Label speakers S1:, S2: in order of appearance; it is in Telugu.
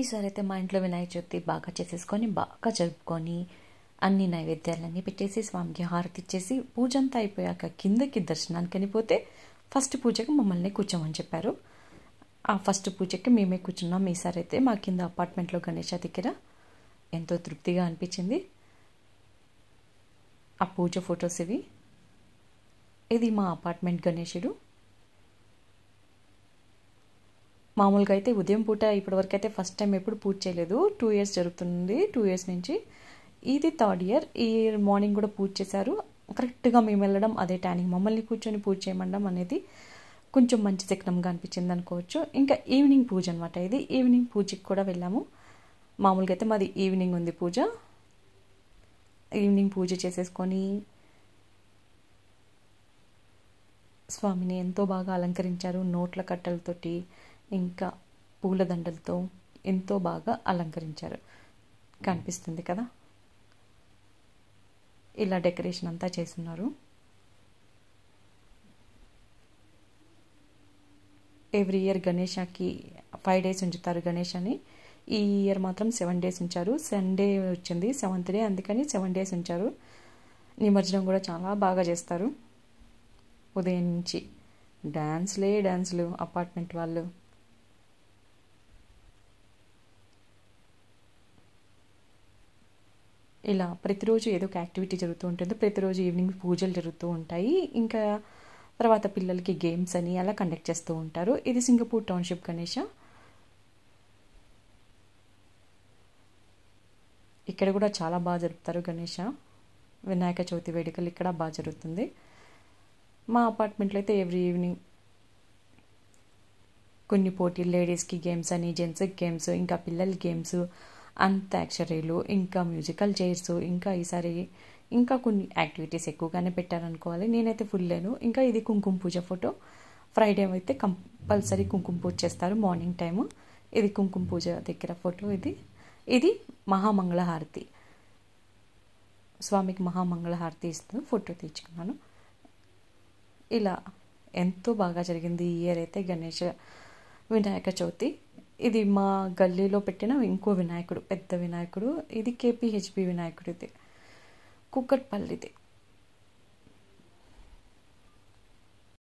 S1: ఈసారి అయితే మా ఇంట్లో వినాయక చవితి బాగా చేసేసుకొని బాగా జరుపుకొని అన్ని నైవేద్యాలన్నీ పెట్టేసి స్వామికి హారతి ఇచ్చేసి పూజ అంతా అయిపోయాక కిందకి దర్శనానికి వెళ్ళిపోతే ఫస్ట్ పూజకి మమ్మల్ని కూర్చోమని చెప్పారు ఆ ఫస్ట్ పూజకి మేమే కూర్చున్నాం ఈసారి అయితే మా కింద అపార్ట్మెంట్లో గణేష దగ్గర ఎంతో తృప్తిగా అనిపించింది ఆ పూజ ఫొటోస్ ఇవి ఇది మా అపార్ట్మెంట్ గణేషుడు మామూలుగా అయితే ఉదయం పూట ఇప్పటివరకు అయితే ఫస్ట్ టైం ఎప్పుడు పూజ చేయలేదు టూ ఇయర్స్ జరుగుతుంది టూ ఇయర్స్ నుంచి ఇది థర్డ్ ఇయర్ ఈ ఇయర్ మార్నింగ్ కూడా పూజ చేశారు కరెక్ట్గా మేము వెళ్ళడం అదే టైనింగ్ మమ్మల్ని కూర్చొని పూజ చేయమండం అనేది కొంచెం మంచి చిహ్నంగా అనిపించింది అనుకోవచ్చు ఇంకా ఈవినింగ్ పూజ అనమాట ఇది ఈవినింగ్ పూజకి కూడా వెళ్ళాము మామూలుగా అయితే మాది ఈవినింగ్ ఉంది పూజ ఈవినింగ్ పూజ చేసేసుకొని స్వామిని ఎంతో బాగా అలంకరించారు నోట్ల కట్టలతోటి ఇంకా పూలదండలతో ఎంతో బాగా అలంకరించారు కనిపిస్తుంది కదా ఇలా డెకరేషన్ అంతా చేస్తున్నారు ఎవ్రీ ఇయర్ గణేషాకి ఫైవ్ డేస్ ఉంచుతారు గణేష్ అని ఈ ఇయర్ మాత్రం సెవెన్ డేస్ ఉంచారు సండే వచ్చింది సెవెంత్ డే అందుకని సెవెన్ డేస్ ఉంచారు నిమజ్జనం కూడా చాలా బాగా చేస్తారు ఉదయం నుంచి డ్యాన్స్లే డ్యాన్సులు అపార్ట్మెంట్ వాళ్ళు ఇలా ప్రతిరోజు ఏదో ఒక యాక్టివిటీ జరుగుతూ ఉంటుంది ప్రతిరోజు ఈవినింగ్ పూజలు జరుగుతూ ఉంటాయి ఇంకా తర్వాత పిల్లలకి గేమ్స్ అని అలా కండక్ట్ చేస్తూ ఉంటారు ఇది సింగపూర్ టౌన్షిప్ గణేష ఇక్కడ కూడా చాలా బాగా జరుపుతారు గణేష వినాయక చవితి వేడుకలు ఇక్కడ బాగా జరుగుతుంది మా అపార్ట్మెంట్లో అయితే ఎవ్రీ ఈవినింగ్ కొన్ని పోటీలు లేడీస్కి గేమ్స్ అని జెంట్స్కి గేమ్స్ ఇంకా పిల్లల గేమ్స్ అంత్యాక్షరీలు ఇంకా మ్యూజికల్ చైర్స్ ఇంకా ఈసారి ఇంకా కొన్ని యాక్టివిటీస్ ఎక్కువగానే పెట్టారనుకోవాలి నేనైతే ఫుల్ లేను ఇంకా ఇది కుంకుమ పూజ ఫోటో ఫ్రైడే అయితే కంపల్సరీ కుంకుమ పూజ చేస్తారు మార్నింగ్ టైము ఇది కుంకుమ పూజ దగ్గర ఫోటో ఇది ఇది మహామంగళహారతి స్వామికి మహామంగళహారతి ఇస్తూ ఫోటో తీర్చుకున్నాను ఇలా ఎంతో బాగా జరిగింది ఈ ఇయర్ అయితే గణేష్ వినాయక చవితి ఇది మా గల్లీలో పెట్టిన ఇంకో వినాయకుడు పెద్ద వినాయకుడు ఇది కేపీహెచ్పి వినాయకుడు ఇది కుక్కట్పల్లిది